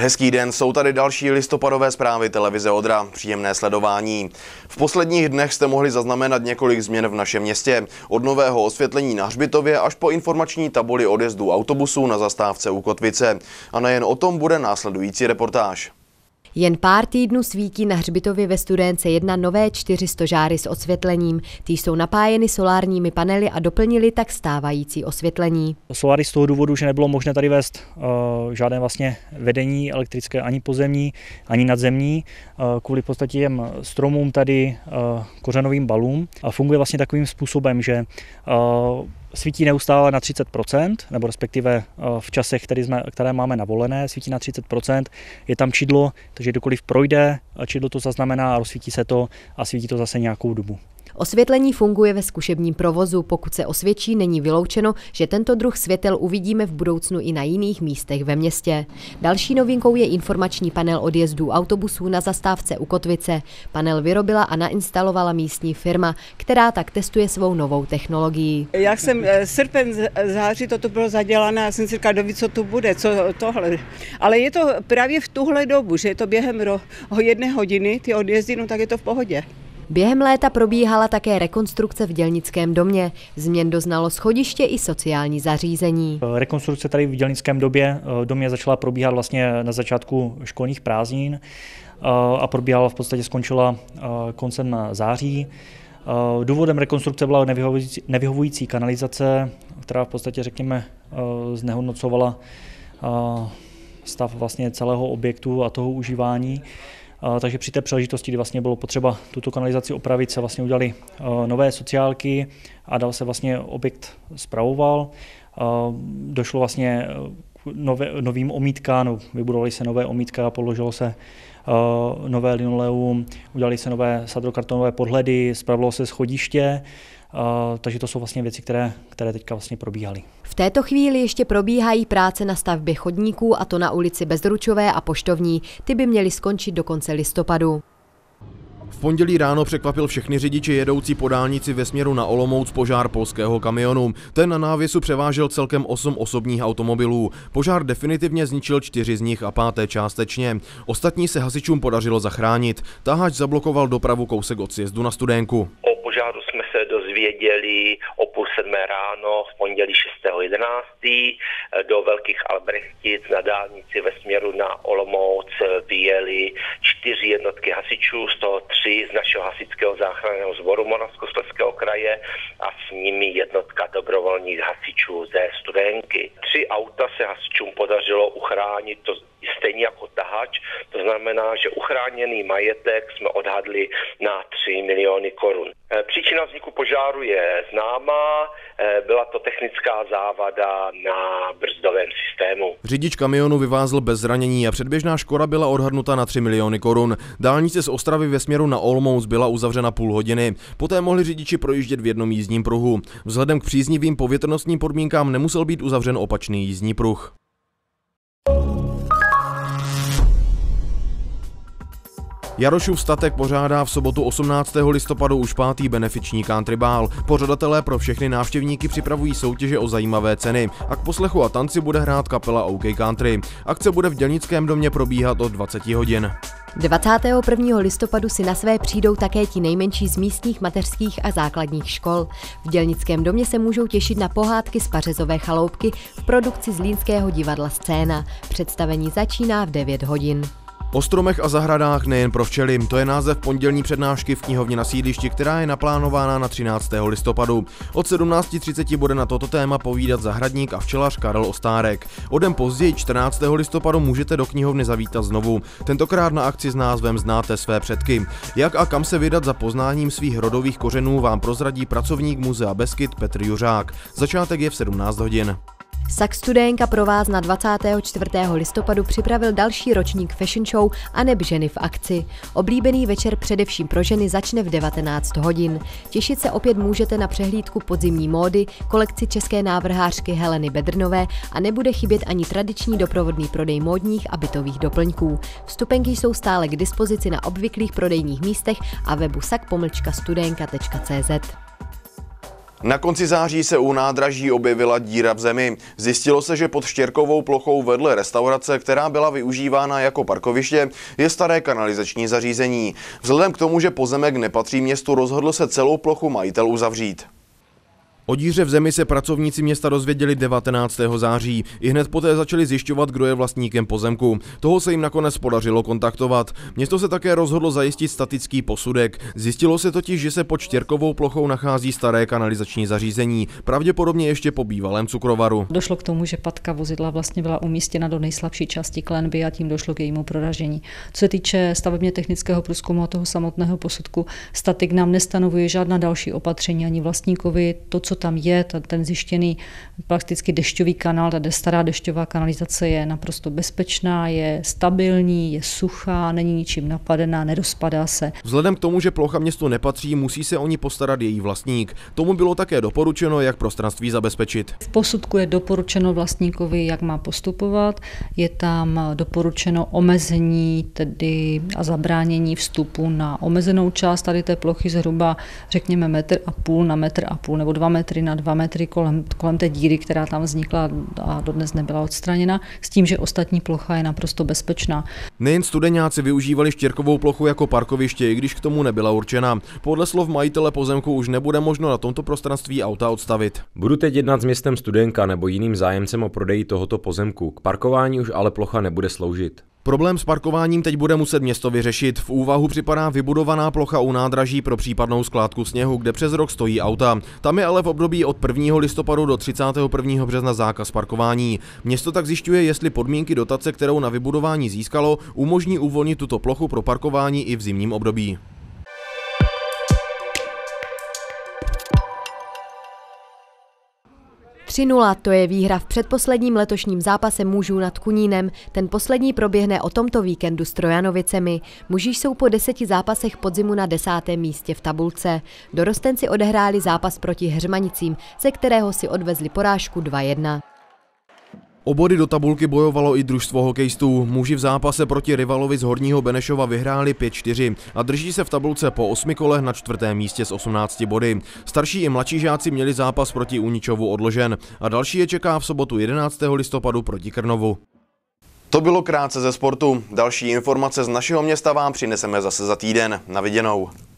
Hezký den, jsou tady další listopadové zprávy televize Odra. Příjemné sledování. V posledních dnech jste mohli zaznamenat několik změn v našem městě. Od nového osvětlení na Hřbitově až po informační tabuli odjezdu autobusů na zastávce u Kotvice. A nejen o tom bude následující reportáž. Jen pár týdnů svítí na hřbitově ve Studence jedna nové čtyři stožáry s osvětlením. Ty jsou napájeny solárními panely a doplnili tak stávající osvětlení. Soláry z toho důvodu, že nebylo možné tady vést uh, žádné vlastně vedení elektrické ani pozemní, ani nadzemní, uh, kvůli podstatě jen stromům tady uh, kořenovým balům. A funguje vlastně takovým způsobem, že uh, svítí neustále na 30%, nebo respektive eh, v časech, které, jsme, které máme navolené, svítí na 30%, je tam čidlo, takže kdokoliv projde, eh, čidlo to zaznamená a rozsvítí se to a svítí to zase nějakou dobu. Osvětlení funguje ve zkušebním provozu, pokud se osvědčí, není vyloučeno, že tento druh světel uvidíme v budoucnu i na jiných místech ve městě. Další novinkou je informační panel odjezdů autobusů na zastávce u Kotvice. Panel vyrobila a nainstalovala místní firma, která tak testuje svou novou technologii. Jak jsem eh, srpen, září toto bylo zadělané, já jsem si říkal, doví, co to bude, co tohle. Ale je to právě v tuhle dobu, že je to během ro, jedné hodiny, ty odjezdy, no tak je to v pohodě. Během léta probíhala také rekonstrukce v dělnickém domě. Změn doznalo schodiště i sociální zařízení. E, rekonstrukce tady v dělnickém době, e, domě začala probíhat vlastně na začátku školních prázdnin e, a probíhala v podstatě skončila koncem září. Důvodem rekonstrukce byla nevyhovující, nevyhovující kanalizace, která v podstatě, řekněme, znehodnocovala stav vlastně celého objektu a toho užívání. Takže při té příležitosti, kdy vlastně bylo potřeba tuto kanalizaci opravit, se vlastně udělali nové sociálky a dal se vlastně objekt zpravoval. Došlo vlastně e, nové, novým omítkám, no, vybudovaly se nové omítka, položilo se nové linoleum, udělali se nové sadrokartonové podhledy, spravilo se schodiště takže to jsou vlastně věci, které, které teďka vlastně probíhaly. V této chvíli ještě probíhají práce na stavbě chodníků a to na ulici Bezručové a Poštovní. Ty by měly skončit do konce listopadu. V pondělí ráno překvapil všechny řidiči jedoucí po dálnici ve směru na Olomouc požár polského kamionu. Ten na návěsu převážel celkem 8 osobních automobilů. Požár definitivně zničil čtyři z nich a páté částečně. Ostatní se hasičům podařilo zachránit. Tahač zablokoval dopravu kousek od sjezdu na studenku. O požáru věděli o půl sedmé ráno v pondělí 6.11. Eh, do Velkých Albrechtic na dálnici ve směru na Olomouc eh, vyjeli čtyři jednotky hasičů, z toho tři z našeho hasičského záchranného sboru Moravskoslezského kraje a s nimi jednotka dobrovolných hasičů ze studenky. Tři auta se hasičům podařilo uchránit, to stejně jako tahač. To znamená, že uchráněný majetek jsme odhadli na 3 miliony korun. Eh, příčina vzniku požáru je známá, eh, byla to technická závada na brzdovém systému. Řidič kamionu vyvázl bez zranění a předběžná škoda byla odhadnuta na 3 miliony korun. Dálnice z Ostravy ve směru na Olmouc byla uzavřena půl hodiny. Poté mohli řidiči projíždět v jednom jízdním pruhu. Vzhledem k příznivým povětrnostním podmínkám nemusel být uzavřen opačný jízdní pruh. Jarošův statek pořádá v sobotu 18. listopadu už pátý benefiční country bál. Pořadatelé pro všechny návštěvníky připravují soutěže o zajímavé ceny a k poslechu a tanci bude hrát kapela OK Country. Akce bude v Dělnickém domě probíhat od 20 hodin. 21. listopadu si na své přijdou také ti nejmenší z místních mateřských a základních škol. V Dělnickém domě se můžou těšit na pohádky z Pařezové chaloupky v produkci Zlínského divadla Scéna. Představení začíná v 9 hodin. O stromech a zahradách nejen pro včely, to je název pondělní přednášky v knihovně na sídlišti, která je naplánována na 13. listopadu. Od 17.30 bude na toto téma povídat zahradník a včelař Karel Ostárek. O den později, 14. listopadu, můžete do knihovny zavítat znovu, tentokrát na akci s názvem Znáte své předky. Jak a kam se vydat za poznáním svých rodových kořenů vám prozradí pracovník Muzea Beskyt Petr Juřák. Začátek je v 17 hodin. Sak Studénka pro vás na 24. listopadu připravil další ročník fashion show a neb ženy v akci. Oblíbený večer především pro ženy začne v 19 hodin. Těšit se opět můžete na přehlídku podzimní módy, kolekci české návrhářky Heleny Bedrnové a nebude chybět ani tradiční doprovodný prodej módních a bytových doplňků. Vstupenky jsou stále k dispozici na obvyklých prodejních místech a webu sakpomlčka studenka.cz. Na konci září se u nádraží objevila díra v zemi. Zjistilo se, že pod štěrkovou plochou vedle restaurace, která byla využívána jako parkoviště, je staré kanalizační zařízení. Vzhledem k tomu, že pozemek nepatří městu, rozhodl se celou plochu majitel uzavřít. O díře v zemi se pracovníci města dozvěděli 19. září. I hned poté začali zjišťovat, kdo je vlastníkem pozemku. Toho se jim nakonec podařilo kontaktovat. Město se také rozhodlo zajistit statický posudek. Zjistilo se totiž, že se pod štěrkovou plochou nachází staré kanalizační zařízení, pravděpodobně ještě po bývalém cukrovaru. Došlo k tomu, že patka vozidla vlastně byla umístěna do nejslabší části klenby a tím došlo k jejímu proražení. Co se týče stavebně technického průzkumu a toho samotného posudku, statik nám nestanovuje žádná další opatření ani vlastníkovi. To, co tam je, ta, ten zjištěný prakticky dešťový kanál, ta stará dešťová kanalizace je naprosto bezpečná, je stabilní, je suchá, není ničím napadená, nerozpadá se. Vzhledem k tomu, že plocha městu nepatří, musí se o ní postarat její vlastník. Tomu bylo také doporučeno, jak prostranství zabezpečit. V posudku je doporučeno vlastníkovi, jak má postupovat. Je tam doporučeno omezení tedy a zabránění vstupu na omezenou část tady té plochy zhruba, řekněme, metr a půl na metr a půl nebo dva metry metry na 2 metry kolem, kolem té díry, která tam vznikla a dodnes nebyla odstraněna, s tím, že ostatní plocha je naprosto bezpečná. Nejen studenáci využívali štěrkovou plochu jako parkoviště, i když k tomu nebyla určena. Podle slov majitele pozemku už nebude možno na tomto prostranství auta odstavit. Budu teď jednat s městem Studenka nebo jiným zájemcem o prodeji tohoto pozemku. K parkování už ale plocha nebude sloužit. Problém s parkováním teď bude muset město vyřešit. V úvahu připadá vybudovaná plocha u nádraží pro případnou skládku sněhu, kde přes rok stojí auta. Tam je ale v období od 1. listopadu do 31. března zákaz parkování. Město tak zjišťuje, jestli podmínky dotace, kterou na vybudování získalo, umožní uvolnit tuto plochu pro parkování i v zimním období. 3-0, to je výhra v předposledním letošním zápase mužů nad Kunínem. Ten poslední proběhne o tomto víkendu s Trojanovicemi. Muži jsou po deseti zápasech podzimu na desátém místě v tabulce. Dorostenci odehráli zápas proti Hřmanicím, ze kterého si odvezli porážku 2-1. O body do tabulky bojovalo i družstvo hokejistů. Muži v zápase proti rivalovi z Horního Benešova vyhráli 5-4 a drží se v tabulce po osmi kolech na čtvrtém místě s 18 body. Starší i mladší žáci měli zápas proti Uničovu odložen a další je čeká v sobotu 11. listopadu proti Krnovu. To bylo krátce ze sportu. Další informace z našeho města vám přineseme zase za týden. Na viděnou.